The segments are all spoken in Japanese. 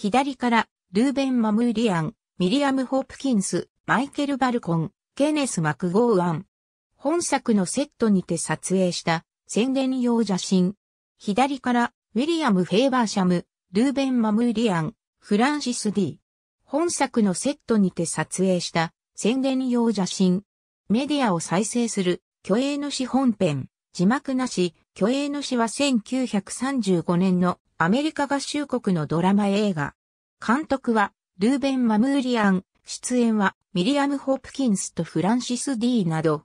左から、ルーベン・マムーリアン、ミリアム・ホップキンス、マイケル・バルコン、ケネス・マクゴーアン。本作のセットにて撮影した宣伝用写真。左から、ウィリアム・フェーバーシャム、ルーベン・マムーリアン、フランシス・ディ。本作のセットにて撮影した宣伝用写真。メディアを再生する、虚栄の詩本編。字幕なし、虚栄の詩は1935年のアメリカ合衆国のドラマ映画。監督は、ルーベン・マムーリアン、出演は、ミリアム・ホプキンスとフランシス・ディーなど、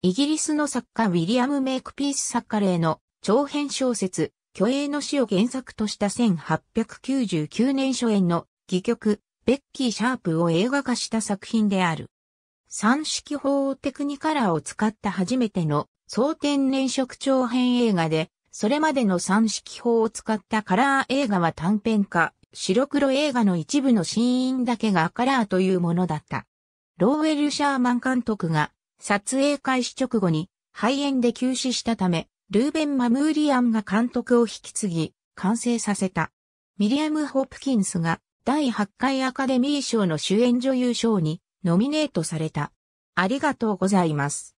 イギリスの作家ウィリアム・メイクピース・作家例の長編小説、虚栄の死を原作とした1899年初演の戯曲、ベッキー・シャープを映画化した作品である。三式法テクニカラーを使った初めての総天然色長編映画で、それまでの三式法を使ったカラー映画は短編化、白黒映画の一部のシーンだけがカラーというものだった。ローウェル・シャーマン監督が撮影開始直後に肺炎で急死したため、ルーベン・マムーリアンが監督を引き継ぎ、完成させた。ミリアム・ホプキンスが第8回アカデミー賞の主演女優賞にノミネートされた。ありがとうございます。